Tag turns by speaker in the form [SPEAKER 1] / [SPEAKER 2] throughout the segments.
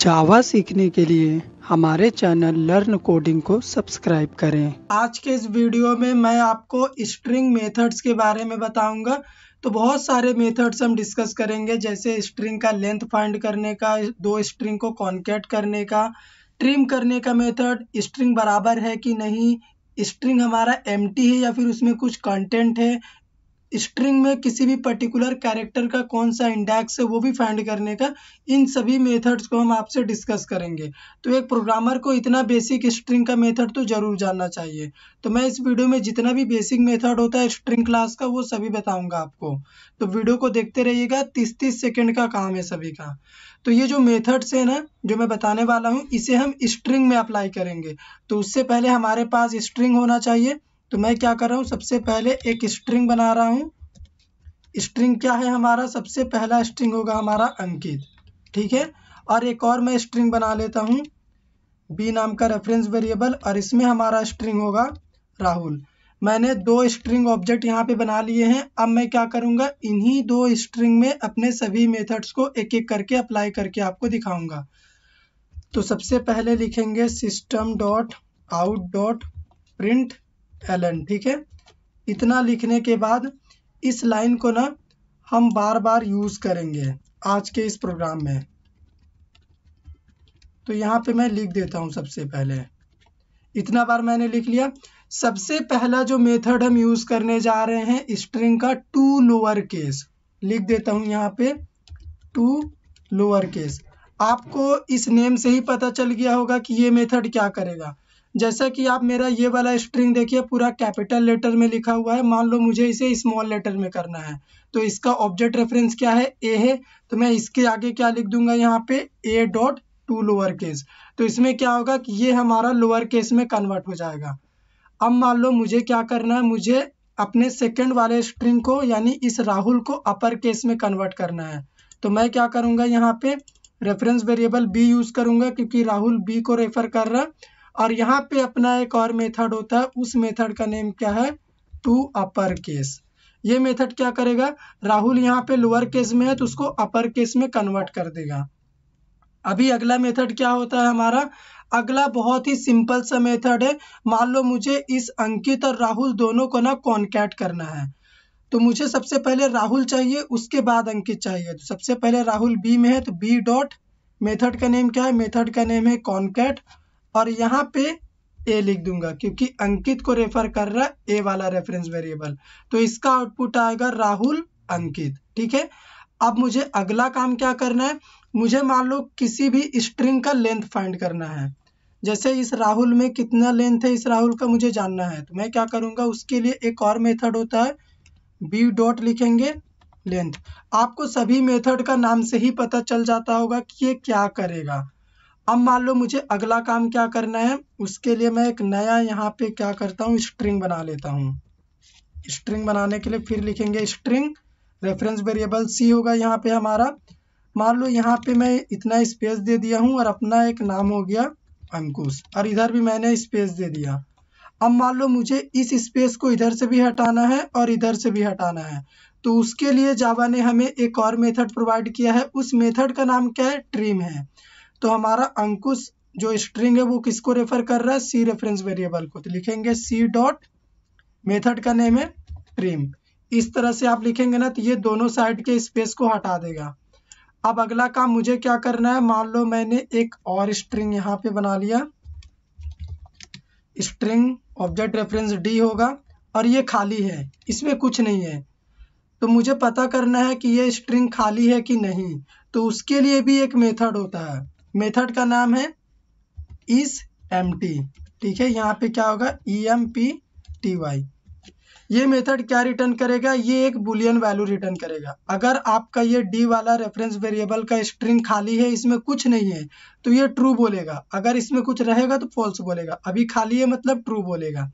[SPEAKER 1] जावा सीखने के लिए हमारे चैनल लर्न कोडिंग को सब्सक्राइब करें आज के इस वीडियो में मैं आपको स्ट्रिंग मेथड्स के बारे में बताऊंगा तो बहुत सारे मेथड्स हम डिस्कस करेंगे जैसे स्ट्रिंग का लेंथ फाइंड करने का दो स्ट्रिंग को कॉन्केट करने का ट्रिम करने का मेथड स्ट्रिंग बराबर है कि नहीं स्ट्रिंग हमारा एम है या फिर उसमें कुछ कंटेंट है स्ट्रिंग में किसी भी पर्टिकुलर कैरेक्टर का कौन सा इंडेक्स है वो भी फाइंड करने का इन सभी मेथड्स को हम आपसे डिस्कस करेंगे तो एक प्रोग्रामर को इतना बेसिक स्ट्रिंग का मेथड तो ज़रूर जानना चाहिए तो मैं इस वीडियो में जितना भी बेसिक मेथड होता है स्ट्रिंग क्लास का वो सभी बताऊंगा आपको तो वीडियो को देखते रहिएगा तीस तीस सेकेंड का काम है सभी का तो ये जो मेथड्स है ना जो मैं बताने वाला हूँ इसे हम स्ट्रिंग में अप्लाई करेंगे तो उससे पहले हमारे पास स्ट्रिंग होना चाहिए तो मैं क्या कर रहा हूँ सबसे पहले एक स्ट्रिंग बना रहा हूँ स्ट्रिंग क्या है हमारा सबसे पहला स्ट्रिंग होगा हमारा अंकित ठीक है और एक और मैं स्ट्रिंग बना लेता हूँ बी नाम का रेफरेंस वेरिएबल और इसमें हमारा स्ट्रिंग होगा राहुल मैंने दो स्ट्रिंग ऑब्जेक्ट यहाँ पे बना लिए हैं अब मैं क्या करूँगा इन्हीं दो स्ट्रिंग में अपने सभी मेथड्स को एक एक करके अप्लाई करके आपको दिखाऊंगा तो सबसे पहले लिखेंगे system dot out dot print L N ठीक है इतना लिखने के बाद इस लाइन को ना हम बार बार यूज़ करेंगे आज के इस प्रोग्राम में तो यहाँ पे मैं लिख देता हूँ सबसे पहले इतना बार मैंने लिख लिया सबसे पहला जो मेथड हम यूज़ करने जा रहे हैं स्ट्रिंग का टू लोअर केस लिख देता हूँ यहाँ पे टू लोअर केस आपको इस नेम से ही पता चल गया होगा कि ये मेथड क्या करेगा जैसा कि आप मेरा ये वाला स्ट्रिंग देखिए पूरा कैपिटल लेटर में लिखा हुआ है मान लो मुझे इसे स्मॉल लेटर में करना है तो इसका ऑब्जेक्ट रेफरेंस क्या है ए है तो मैं इसके आगे क्या लिख दूंगा यहाँ पे A dot to lower case तो इसमें क्या होगा कि ये हमारा लोअर केस में कन्वर्ट हो जाएगा अब मान लो मुझे क्या करना है मुझे अपने सेकेंड वाले स्ट्रिंग को यानी इस राहुल को अपर केस में कन्वर्ट करना है तो मैं क्या करूँगा यहाँ पे रेफरेंस वेरिएबल बी यूज़ करूँगा क्योंकि राहुल बी को रेफर कर रहा है और यहाँ पे अपना एक और मेथड होता है उस मेथड का नेम क्या है टू अपर केस ये मेथड क्या करेगा राहुल यहाँ पे लोअर केस में है तो उसको अपर केस में कन्वर्ट कर देगा अभी अगला मेथड क्या होता है हमारा अगला बहुत ही सिंपल सा मेथड है मान लो मुझे इस अंकित और राहुल दोनों को ना कॉन्कैट करना है तो मुझे सबसे पहले राहुल चाहिए उसके बाद अंकित चाहिए तो सबसे पहले राहुल बी में है तो बी डॉट मेथड का नेम क्या है मेथड का नेम है कॉन्कैट और यहाँ पे ए लिख दूंगा क्योंकि अंकित को रेफर कर रहा है ए वाला रेफरेंस वेरिएबल तो इसका आउटपुट आएगा राहुल अंकित ठीक है अब मुझे अगला काम क्या करना है मुझे मान लो किसी भी स्ट्रिंग का लेंथ फाइंड करना है जैसे इस राहुल में कितना लेंथ है इस राहुल का मुझे जानना है तो मैं क्या करूंगा उसके लिए एक और मेथड होता है बी डॉट लिखेंगे लेंथ आपको सभी मेथड का नाम से ही पता चल जाता होगा कि ये क्या करेगा अब मान लो मुझे अगला काम क्या करना है उसके लिए मैं एक नया यहाँ पे क्या करता हूँ स्ट्रिंग बना लेता हूँ स्ट्रिंग बनाने के लिए फिर लिखेंगे स्ट्रिंग रेफरेंस वेरिएबल सी होगा यहाँ पे हमारा मान लो यहाँ पे मैं इतना स्पेस दे दिया हूँ और अपना एक नाम हो गया अंकुश और इधर भी मैंने स्पेस दे दिया अब मान लो मुझे इस स्पेस को इधर से भी हटाना है और इधर से भी हटाना है तो उसके लिए जावा ने हमें एक और मेथड प्रोवाइड किया है उस मेथड का नाम क्या है ट्रिम है तो हमारा अंकुश जो स्ट्रिंग है वो किसको रेफर कर रहा है सी रेफरेंस वेरिएबल को तो लिखेंगे सी डॉट मेथड का नेम है ट्रिम इस तरह से आप लिखेंगे ना तो ये दोनों साइड के स्पेस को हटा देगा अब अगला काम मुझे क्या करना है मान लो मैंने एक और स्ट्रिंग यहाँ पे बना लिया स्ट्रिंग ऑब्जेक्ट रेफरेंस डी होगा और ये खाली है इसमें कुछ नहीं है तो मुझे पता करना है कि ये स्ट्रिंग खाली है कि नहीं तो उसके लिए भी एक मेथड होता है मेथड का नाम है इस एम टी ठीक है यहाँ पे क्या होगा E M P T Y ये मेथड क्या रिटर्न करेगा ये एक बुलियन वैल्यू रिटर्न करेगा अगर आपका ये डी वाला रेफरेंस वेरिएबल का स्ट्रिंग खाली है इसमें कुछ नहीं है तो ये ट्रू बोलेगा अगर इसमें कुछ रहेगा तो फॉल्स बोलेगा अभी खाली है मतलब ट्रू बोलेगा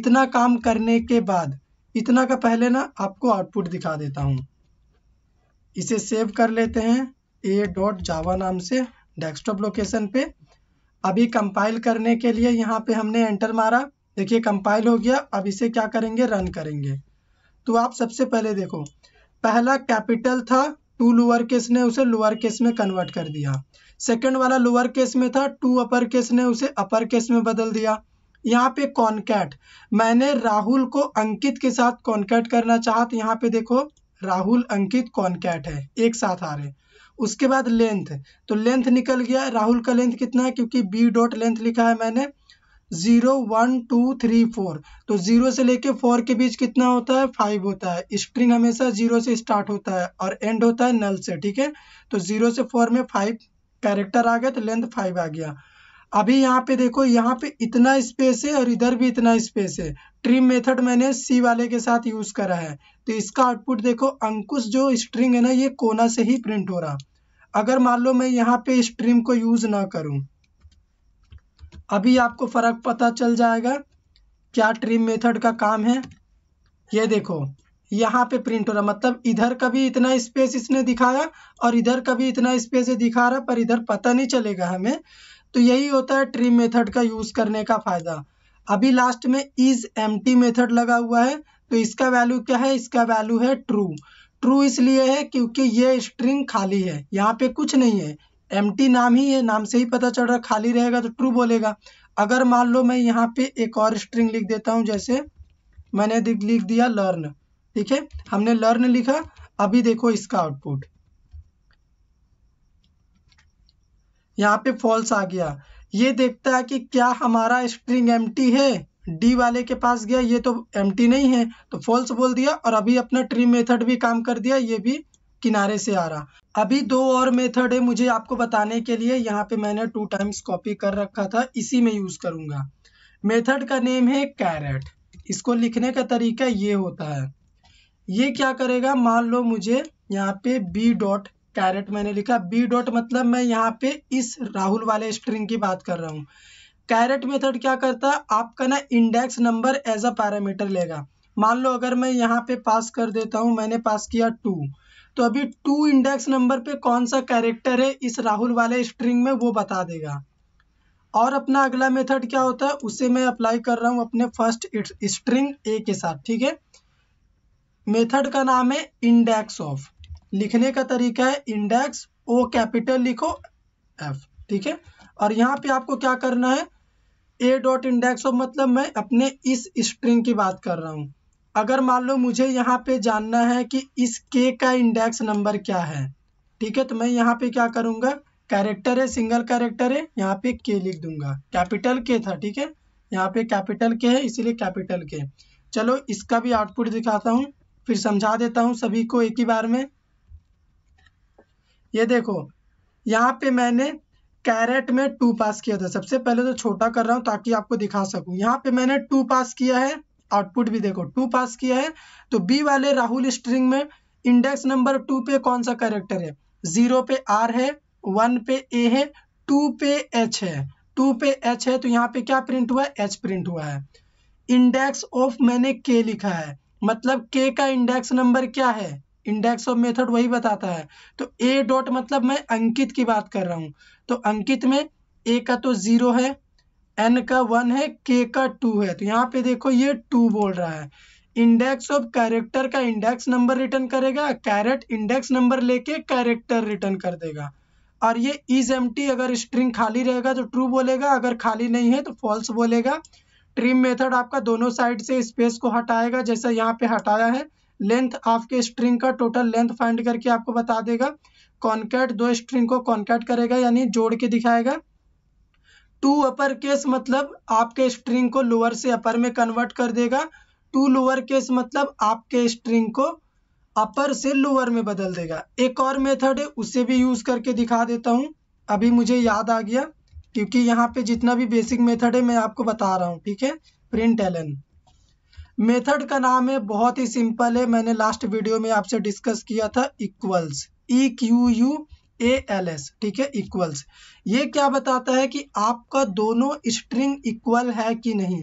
[SPEAKER 1] इतना काम करने के बाद इतना का पहले ना आपको आउटपुट दिखा देता हूँ इसे सेव कर लेते हैं ए डॉट जावा नाम से डेस्कटॉप लोकेशन पे अभी कंपाइल करने के लिए यहाँ पे हमने एंटर मारा देखिए कंपाइल हो गया अब इसे क्या करेंगे रन करेंगे तो आप सबसे पहले देखो पहला कैपिटल था टू लोअर केस ने उसे लोअर केस में कन्वर्ट कर दिया सेकंड वाला लोअर केस में था टू अपर केस ने उसे अपर केस में बदल दिया यहाँ पे कॉन्कैट मैंने राहुल को अंकित के साथ कॉन्कैट करना चाहा तो यहाँ पे देखो राहुल अंकित कॉनकैट है एक साथ आ रहे उसके बाद लेंथ तो लेंथ निकल गया राहुल का लेंथ कितना है क्योंकि बी डॉट लेंथ लिखा है मैंने zero one two three four तो जीरो से लेके फोर के बीच कितना होता है फाइव होता है स्ट्रिंग हमेशा जीरो से स्टार्ट होता है और एंड होता है नल से ठीक है तो जीरो से फोर में फाइव कैरेक्टर आ गया तो लेंथ फाइव आ गया अभी यहाँ पे देखो यहाँ पे इतना स्पेस है और इधर भी इतना स्पेस है ट्रिम मेथड मैंने सी वाले के साथ यूज करा है तो इसका आउटपुट देखो अंकुश जो स्ट्रिंग है ना ये कोना से ही प्रिंट हो रहा अगर मान लो मैं यहाँ पे स्ट्रिम को यूज ना करूं अभी आपको फर्क पता चल जाएगा क्या ट्रिम मेथड का काम है ये देखो यहाँ पे प्रिंट हो रहा मतलब इधर का भी इतना स्पेस इसने दिखाया और इधर का भी इतना स्पेस दिखा रहा पर इधर पता नहीं चलेगा हमें तो यही होता है ट्री मेथड का यूज़ करने का फ़ायदा अभी लास्ट में इज एम मेथड लगा हुआ है तो इसका वैल्यू क्या है इसका वैल्यू है ट्रू ट्रू इसलिए है क्योंकि ये स्ट्रिंग खाली है यहाँ पे कुछ नहीं है एम नाम ही है नाम से ही पता चल रहा खाली रहेगा तो ट्रू बोलेगा अगर मान लो मैं यहाँ पे एक और स्ट्रिंग लिख देता हूँ जैसे मैंने लिख दिया लर्न ठीक है हमने लर्न लिखा अभी देखो इसका आउटपुट यहाँ पे फॉल्स आ गया ये देखता है कि क्या हमारा स्ट्रिंग एम है डी वाले के पास गया ये तो एम नहीं है तो फॉल्स बोल दिया और अभी अपना ट्री मेथड भी काम कर दिया ये भी किनारे से आ रहा अभी दो और मेथड है मुझे आपको बताने के लिए यहाँ पे मैंने टू टाइम्स कॉपी कर रखा था इसी में यूज़ करूंगा मेथड का नेम है कैरेट इसको लिखने का तरीका ये होता है ये क्या करेगा मान लो मुझे यहाँ पे बी डॉट कैरेट मैंने लिखा बी डॉट मतलब मैं यहाँ पे इस राहुल वाले स्ट्रिंग की बात कर रहा हूँ कैरेट मेथड क्या करता है आपका ना index number as a parameter लेगा मान लो अगर मैं यहाँ पे पास कर देता हूँ मैंने पास किया टू तो अभी टू इंडेक्स नंबर पे कौन सा कैरेक्टर है इस राहुल वाले स्ट्रिंग में वो बता देगा और अपना अगला मेथड क्या होता है उसे मैं अप्लाई कर रहा हूँ अपने फर्स्ट स्ट्रिंग ए के साथ ठीक है मेथड का नाम है इंडेक्स ऑफ लिखने का तरीका है इंडेक्स ओ कैपिटल लिखो एफ ठीक है और यहाँ पे आपको क्या करना है ए डॉट इंडेक्स ऑफ मतलब मैं अपने इस स्ट्रिंग की बात कर रहा हूँ अगर मान लो मुझे यहाँ पे जानना है कि इस के का इंडेक्स नंबर क्या है ठीक है तो मैं यहाँ पे क्या करूँगा कैरेक्टर है सिंगल कैरेक्टर है यहाँ पे के लिख दूंगा कैपिटल के था ठीक है यहाँ पे कैपिटल के है इसीलिए कैपिटल के चलो इसका भी आउटपुट दिखाता हूँ फिर समझा देता हूँ सभी को एक ही बार में ये देखो यहाँ पे मैंने कैरेट में टू पास किया था सबसे पहले तो छोटा कर रहा हूँ ताकि आपको दिखा सकूं यहाँ पे मैंने टू पास किया है आउटपुट भी देखो टू पास किया है तो बी वाले राहुल स्ट्रिंग में इंडेक्स नंबर टू पे कौन सा कैरेक्टर है जीरो पे आर है वन पे ए है टू पे एच है टू पे एच है तो यहाँ पे क्या प्रिंट हुआ है एच प्रिंट हुआ है इंडेक्स ऑफ मैंने के लिखा है मतलब के का इंडेक्स नंबर क्या है इंडेक्स ऑफ मेथड वही बताता है तो ए डॉट मतलब मैं अंकित की बात कर रहा हूँ तो अंकित में ए का तो ज़ीरो है एन का वन है के का टू है तो यहाँ पे देखो ये टू बोल रहा है इंडेक्स ऑफ कैरेक्टर का इंडेक्स नंबर रिटर्न करेगा कैरेट इंडेक्स नंबर लेके कैरेक्टर रिटर्न कर देगा और ये इज एम टी अगर स्ट्रिंग खाली रहेगा तो ट्रू बोलेगा अगर खाली नहीं है तो फॉल्स बोलेगा ट्रिम मेथड आपका दोनों साइड से स्पेस को हटाएगा जैसा यहाँ पे हटाया है लेंथ आपके स्ट्रिंग का टोटल लेंथ फाइंड करके आपको बता देगा कॉन्कैट दो स्ट्रिंग को कॉन्कैट करेगा यानी जोड़ के दिखाएगा टू अपर केस मतलब आपके स्ट्रिंग को लोअर से अपर में कन्वर्ट कर देगा टू लोअर केस मतलब आपके स्ट्रिंग को अपर से लोअर में बदल देगा एक और मेथड है उसे भी यूज़ करके दिखा देता हूँ अभी मुझे याद आ गया क्योंकि यहाँ पे जितना भी बेसिक मेथड है मैं आपको बता रहा हूँ ठीक है प्रिंट एलन मेथड का नाम है बहुत ही सिंपल है मैंने लास्ट वीडियो में आपसे डिस्कस किया था equals E Q U A L S ठीक है इक्वल्स ये क्या बताता है कि आपका दोनों स्ट्रिंग इक्वल है कि नहीं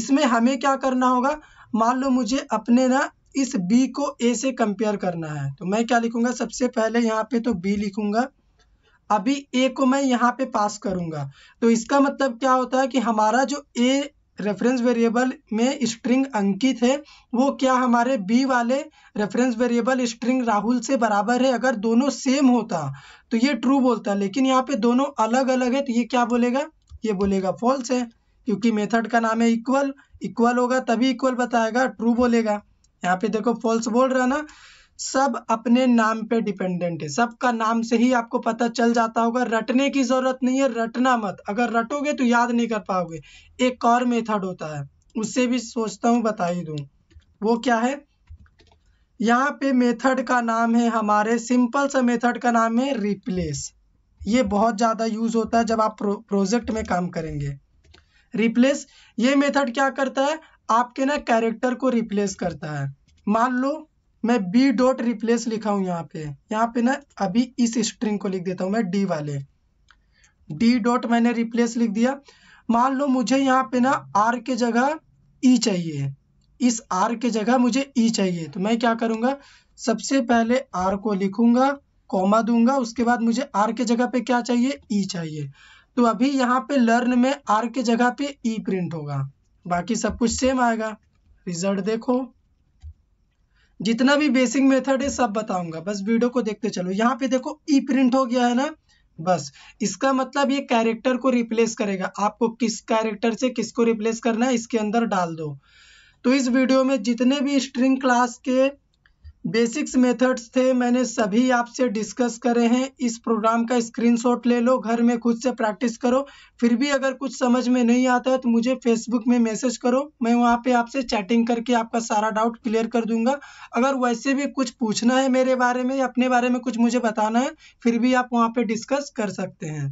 [SPEAKER 1] इसमें हमें क्या करना होगा मान लो मुझे अपने ना इस बी को ए से कंपेयर करना है तो मैं क्या लिखूंगा सबसे पहले यहाँ पे तो बी लिखूंगा अभी ए को मैं यहाँ पे पास करूंगा तो इसका मतलब क्या होता है कि हमारा जो ए रेफरेंस वेरिएबल में स्ट्रिंग अंकित है वो क्या हमारे बी वाले रेफरेंस वेरिएबल स्ट्रिंग राहुल से बराबर है अगर दोनों सेम होता तो ये ट्रू बोलता लेकिन यहाँ पे दोनों अलग अलग है तो ये क्या बोलेगा ये बोलेगा फॉल्स है क्योंकि मेथड का नाम है इक्वल इक्वल होगा तभी इक्वल बताएगा ट्रू बोलेगा यहाँ पे देखो फॉल्स बोल रहा ना सब अपने नाम पे डिपेंडेंट है सबका नाम से ही आपको पता चल जाता होगा रटने की ज़रूरत नहीं है रटना मत अगर रटोगे तो याद नहीं कर पाओगे एक और मेथड होता है उससे भी सोचता हूँ बता ही दूँ वो क्या है यहाँ पे मेथड का नाम है हमारे सिंपल सा मेथड का नाम है रिप्लेस ये बहुत ज़्यादा यूज़ होता है जब आप प्रो, प्रोजेक्ट में काम करेंगे रिप्लेस ये मेथड क्या करता है आपके ना कैरेक्टर को रिप्लेस करता है मान लो मैं बी डॉट रिप्लेस लिखा हूं यहाँ पे यहाँ पे ना अभी इस स्ट्रिंग को लिख देता हूं मैं डी वाले डी डॉट मैंने रिप्लेस लिख दिया मान लो मुझे यहाँ पे ना आर के जगह ई e चाहिए इस आर के जगह मुझे ई e चाहिए तो मैं क्या करूंगा सबसे पहले आर को लिखूंगा कॉमा दूंगा उसके बाद मुझे आर के जगह पे क्या चाहिए ई e चाहिए तो अभी यहाँ पे लर्न में आर के जगह पे ई e प्रिंट होगा बाकी सब कुछ सेम आएगा रिजल्ट देखो जितना भी बेसिक मेथड है सब बताऊंगा बस वीडियो को देखते चलो यहाँ पे देखो ई प्रिंट हो गया है ना बस इसका मतलब ये कैरेक्टर को रिप्लेस करेगा आपको किस कैरेक्टर से किसको रिप्लेस करना है इसके अंदर डाल दो तो इस वीडियो में जितने भी स्ट्रिंग क्लास के बेसिक्स मेथड्स थे मैंने सभी आपसे डिस्कस करे हैं इस प्रोग्राम का स्क्रीनशॉट ले लो घर में खुद से प्रैक्टिस करो फिर भी अगर कुछ समझ में नहीं आता है तो मुझे फेसबुक में मैसेज करो मैं वहाँ पे आपसे चैटिंग करके आपका सारा डाउट क्लियर कर दूंगा अगर वैसे भी कुछ पूछना है मेरे बारे में या अपने बारे में कुछ मुझे बताना है फिर भी आप वहाँ पर डिस्कस कर सकते हैं